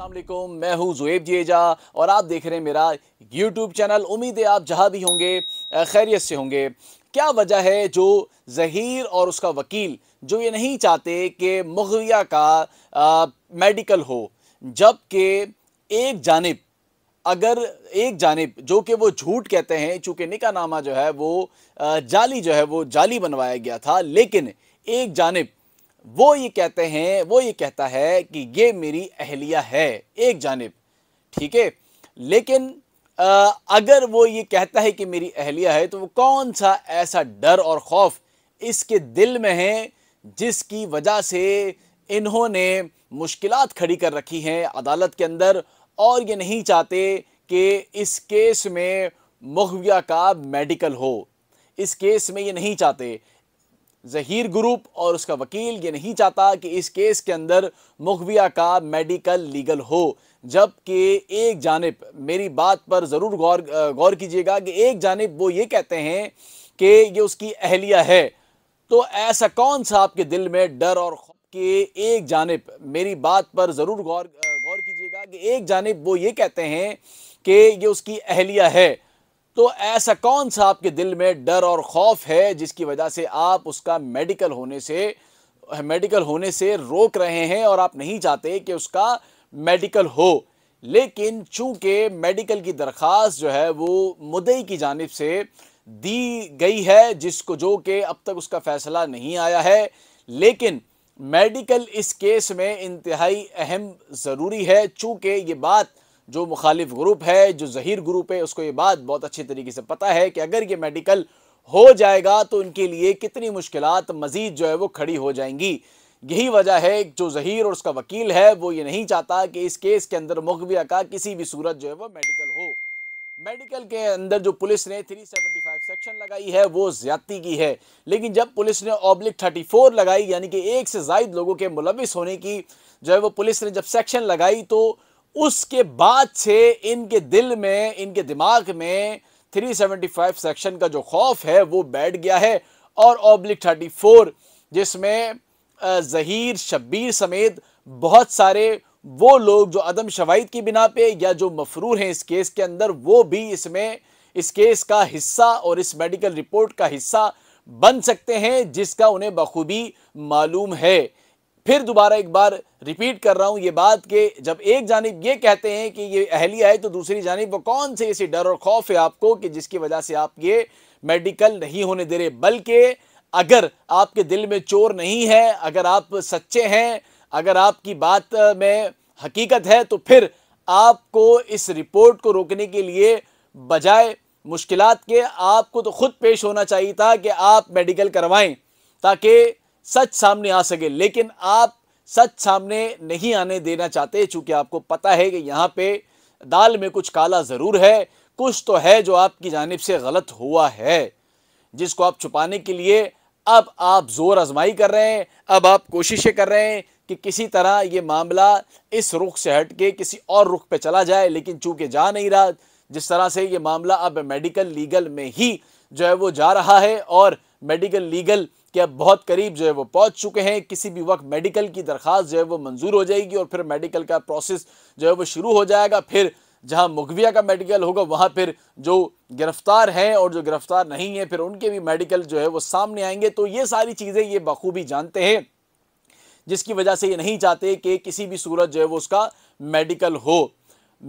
असलम मैं हूँ जुएब जेजा और आप देख रहे हैं मेरा यूट्यूब चैनल उम्मीद है आप जहाँ भी होंगे खैरियत से होंगे क्या वजह है जो जहीर और उसका वकील जो ये नहीं चाहते कि मुगविया का आ, मेडिकल हो जबकि एक जानब अगर एक जानब जो कि वो झूठ कहते हैं चूँकि निका नामा जो है वो जाली जो है वो जाली बनवाया गया था लेकिन एक जानब वो ये कहते हैं वो ये कहता है कि ये मेरी अहलिया है एक जानब ठीक है लेकिन आ, अगर वो ये कहता है कि मेरी अहलिया है तो वो कौन सा ऐसा डर और खौफ इसके दिल में है जिसकी वजह से इन्होंने मुश्किल खड़ी कर रखी हैं अदालत के अंदर और ये नहीं चाहते कि इस केस में मुखविया का मेडिकल हो इस केस में ये नहीं चाहते जहीर ग्रुप और उसका वकील ये नहीं चाहता कि इस केस के अंदर मुखबिया का मेडिकल लीगल हो जबकि एक जानब मेरी बात पर ज़रूर गौर गौर कीजिएगा कि एक जानब वो ये कहते हैं कि ये उसकी अहलिया है तो ऐसा कौन सा आपके दिल में डर और कि एक जानब मेरी बात पर ज़रूर गौर गौर कीजिएगा कि एक जानब वो ये कहते हैं कि ये उसकी अहलिया है तो ऐसा कौन सा आपके दिल में डर और खौफ है जिसकी वजह से आप उसका मेडिकल होने से मेडिकल होने से रोक रहे हैं और आप नहीं चाहते कि उसका मेडिकल हो लेकिन चूंकि मेडिकल की दरख्वास्त जो है वो मुदई की जानब से दी गई है जिसको जो कि अब तक उसका फ़ैसला नहीं आया है लेकिन मेडिकल इस केस में इंतहाई अहम ज़रूरी है चूँकि ये बात जो मुखालिफ ग्रुप है जो जहीर ग्रुप है उसको ये बात बहुत अच्छी तरीके से पता है कि अगर ये मेडिकल हो जाएगा तो उनके लिए कितनी मुश्किल मज़ीद जो है वो खड़ी हो जाएंगी यही वजह है जो जहीर और उसका वकील है वो ये नहीं चाहता कि इस केस के अंदर मुखबिया का किसी भी सूरत जो है वो मेडिकल हो मेडिकल के अंदर जो पुलिस ने 375 सेक्शन लगाई है वो ज्यादती की है लेकिन जब पुलिस ने ऑब्लिक 34 लगाई यानी कि एक से जायद लोगों के मुलविस होने की जो है वो पुलिस ने जब सेक्शन लगाई तो उसके बाद से इनके दिल में इनके दिमाग में 375 सेक्शन का जो खौफ है वो बैठ गया है और ऑब्लिक 34 जिसमें जहीर शब्बीर समेत बहुत सारे वो लोग जो अदम शवाइत की बिना पे या जो मफरूर हैं इस केस के अंदर वो भी इसमें इस केस का हिस्सा और इस मेडिकल रिपोर्ट का हिस्सा बन सकते हैं जिसका उन्हें बखूबी मालूम है फिर दोबारा एक बार रिपीट कर रहा हूं ये बात कि जब एक जानब ये कहते हैं कि ये अहलिया है तो दूसरी जानब वो कौन से ऐसे डर और खौफ है आपको कि जिसकी वजह से आप ये मेडिकल नहीं होने दे रहे बल्कि अगर आपके दिल में चोर नहीं है अगर आप सच्चे हैं अगर आपकी बात में हकीकत है तो फिर आपको इस रिपोर्ट को रोकने के लिए बजाय मुश्किल के आपको तो ख़ुद पेश होना चाहिए था कि आप मेडिकल करवाएं ताकि सच सामने आ सके लेकिन आप सच सामने नहीं आने देना चाहते चूंकि आपको पता है कि यहाँ पे दाल में कुछ काला ज़रूर है कुछ तो है जो आपकी जानब से गलत हुआ है जिसको आप छुपाने के लिए अब आप ज़ोर आजमाई कर रहे हैं अब आप कोशिशें कर रहे हैं कि किसी तरह ये मामला इस रुख से हट के किसी और रुख पे चला जाए लेकिन चूंकि जा नहीं रहा जिस तरह से ये मामला अब मेडिकल लीगल में ही जो है वो जा रहा है और मेडिकल लीगल के अब बहुत करीब जो है वो पहुंच चुके हैं किसी भी वक्त मेडिकल की दरख्वास्त जो है वो मंजूर हो जाएगी और फिर मेडिकल का प्रोसेस जो है वो शुरू हो जाएगा फिर जहां मुगविया का मेडिकल होगा वहां फिर जो गिरफ्तार हैं और जो गिरफ्तार नहीं है फिर उनके भी मेडिकल जो है वो सामने आएंगे तो ये सारी चीज़ें ये बखूबी जानते हैं जिसकी वजह से ये नहीं चाहते कि किसी भी सूरत जो है वो उसका मेडिकल हो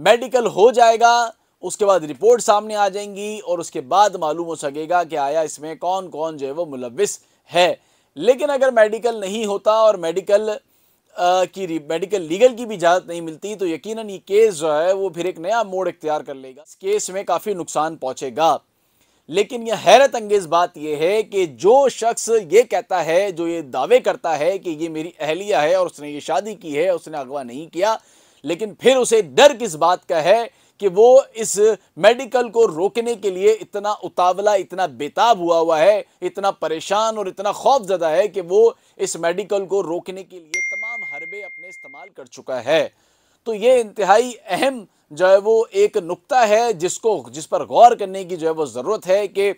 मेडिकल हो जाएगा उसके बाद रिपोर्ट सामने आ जाएंगी और उसके बाद मालूम हो सकेगा कि आया इसमें कौन कौन जो है वो मुलविस है लेकिन अगर मेडिकल नहीं होता और मेडिकल आ, की मेडिकल लीगल की भी इजाज़त नहीं मिलती तो यकीनन ये केस जो है वो फिर एक नया मोड़ इख्तियार कर लेगा इस केस में काफ़ी नुकसान पहुँचेगा लेकिन यह हैरत अंगेज़ बात यह है कि जो शख्स ये कहता है जो ये दावे करता है कि ये मेरी अहलिया है और उसने ये शादी की है उसने अगवा नहीं किया लेकिन फिर उसे डर किस बात का है कि वो इस मेडिकल को रोकने के लिए इतना उतावला इतना बेताब हुआ हुआ है इतना परेशान और इतना खौफ ज़दा है कि वो इस मेडिकल को रोकने के लिए तमाम हरबे अपने इस्तेमाल कर चुका है तो ये इंतहाई अहम जो है वो एक नुक्ता है जिसको जिस पर गौर करने की जो है वो ज़रूरत है कि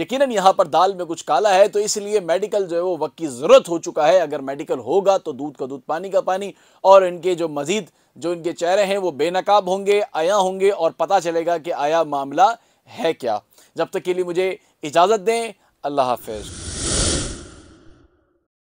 यकीनन यहाँ पर दाल में कुछ काला है तो इसलिए मेडिकल जो है वो वक्त की ज़रूरत हो चुका है अगर मेडिकल होगा तो दूध का दूध पानी का पानी और इनके जो मज़ीद जो इनके चेहरे हैं वो बेनकाब होंगे आया होंगे और पता चलेगा कि आया मामला है क्या जब तक के लिए मुझे इजाज़त दें अल्लाह हाफिज़